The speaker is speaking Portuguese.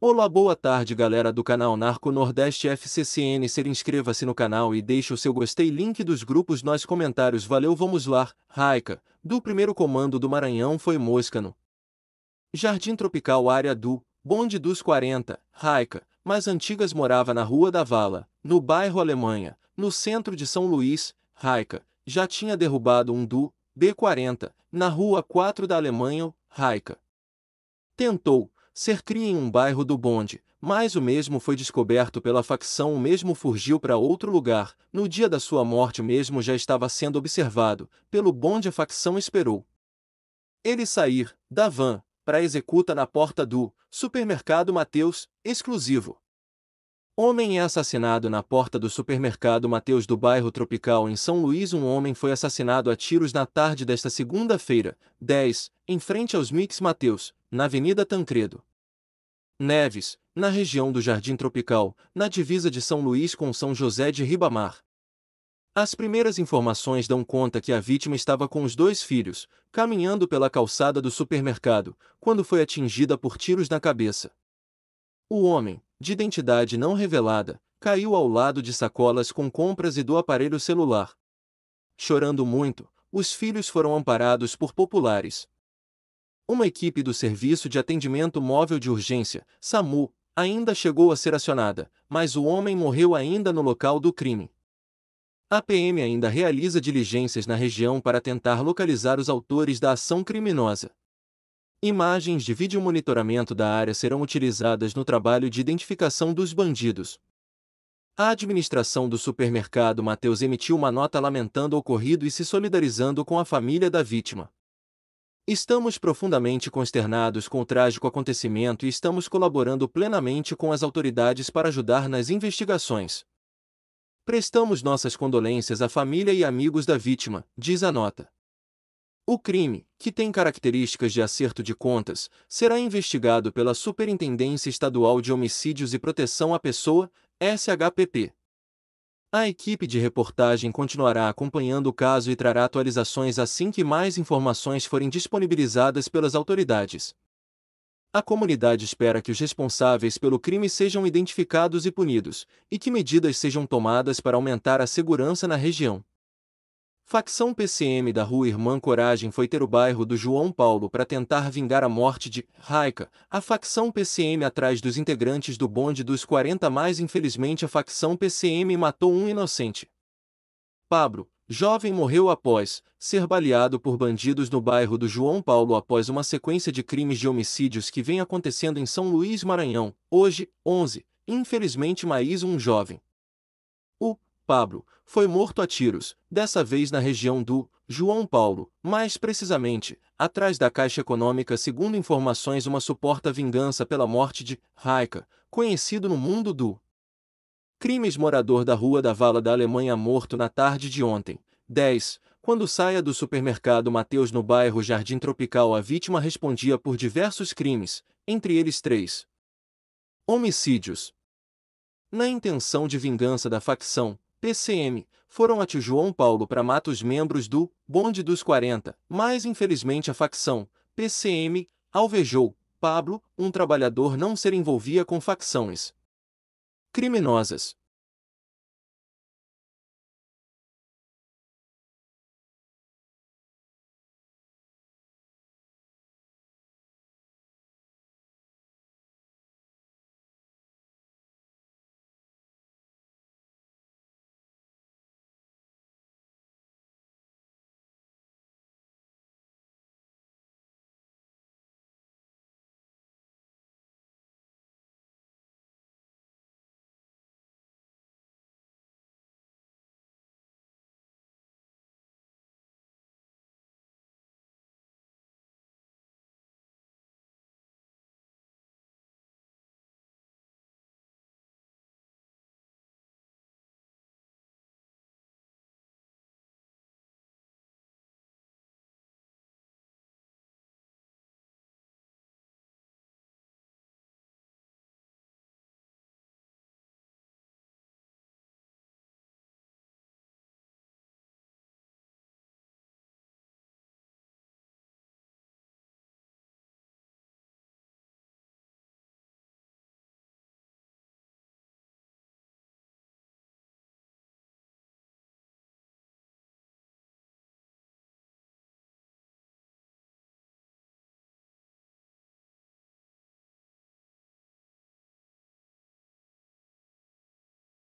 Olá, boa tarde, galera do canal Narco Nordeste FCCN. Se inscreva-se no canal e deixe o seu gostei. Link dos grupos nos comentários. Valeu, vamos lá. Raika, do primeiro comando do Maranhão foi Moscano. Jardim Tropical Área do Bonde dos 40, Raika, mais antigas morava na Rua da Vala, no bairro Alemanha, no centro de São Luís, Raika, já tinha derrubado um do D40, na Rua 4 da Alemanha, Raika. Tentou, ser cria em um bairro do bonde, mas o mesmo foi descoberto pela facção, o mesmo fugiu para outro lugar. No dia da sua morte, o mesmo já estava sendo observado. Pelo bonde, a facção esperou ele sair da van para executa na porta do supermercado Mateus, exclusivo. Homem é assassinado na porta do supermercado Mateus do bairro Tropical em São Luís. Um homem foi assassinado a tiros na tarde desta segunda-feira, 10, em frente aos Mix Mateus, na Avenida Tancredo. Neves, na região do Jardim Tropical, na divisa de São Luís com São José de Ribamar. As primeiras informações dão conta que a vítima estava com os dois filhos, caminhando pela calçada do supermercado, quando foi atingida por tiros na cabeça. O homem, de identidade não revelada, caiu ao lado de sacolas com compras e do aparelho celular. Chorando muito, os filhos foram amparados por populares, uma equipe do Serviço de Atendimento Móvel de Urgência, SAMU, ainda chegou a ser acionada, mas o homem morreu ainda no local do crime. A PM ainda realiza diligências na região para tentar localizar os autores da ação criminosa. Imagens de vídeo monitoramento da área serão utilizadas no trabalho de identificação dos bandidos. A administração do supermercado Mateus emitiu uma nota lamentando o ocorrido e se solidarizando com a família da vítima. Estamos profundamente consternados com o trágico acontecimento e estamos colaborando plenamente com as autoridades para ajudar nas investigações. Prestamos nossas condolências à família e amigos da vítima, diz a nota. O crime, que tem características de acerto de contas, será investigado pela Superintendência Estadual de Homicídios e Proteção à Pessoa, SHPP. A equipe de reportagem continuará acompanhando o caso e trará atualizações assim que mais informações forem disponibilizadas pelas autoridades. A comunidade espera que os responsáveis pelo crime sejam identificados e punidos, e que medidas sejam tomadas para aumentar a segurança na região. Facção PCM da Rua Irmã Coragem foi ter o bairro do João Paulo para tentar vingar a morte de Raika. A facção PCM atrás dos integrantes do bonde dos 40 mais infelizmente a facção PCM matou um inocente. Pablo, jovem morreu após ser baleado por bandidos no bairro do João Paulo após uma sequência de crimes de homicídios que vem acontecendo em São Luís, Maranhão. Hoje, 11, infelizmente mais um jovem Pablo, foi morto a tiros, dessa vez na região do João Paulo, mais precisamente, atrás da Caixa Econômica, segundo informações, uma suporta vingança pela morte de Raika, conhecido no mundo do crimes morador da Rua da Vala da Alemanha morto na tarde de ontem. 10. Quando saia do supermercado Mateus no bairro Jardim Tropical, a vítima respondia por diversos crimes, entre eles três homicídios. Na intenção de vingança da facção, PCM, foram a Tio João Paulo para os membros do Bonde dos 40, mas infelizmente a facção, PCM, alvejou, Pablo, um trabalhador não se envolvia com facções criminosas.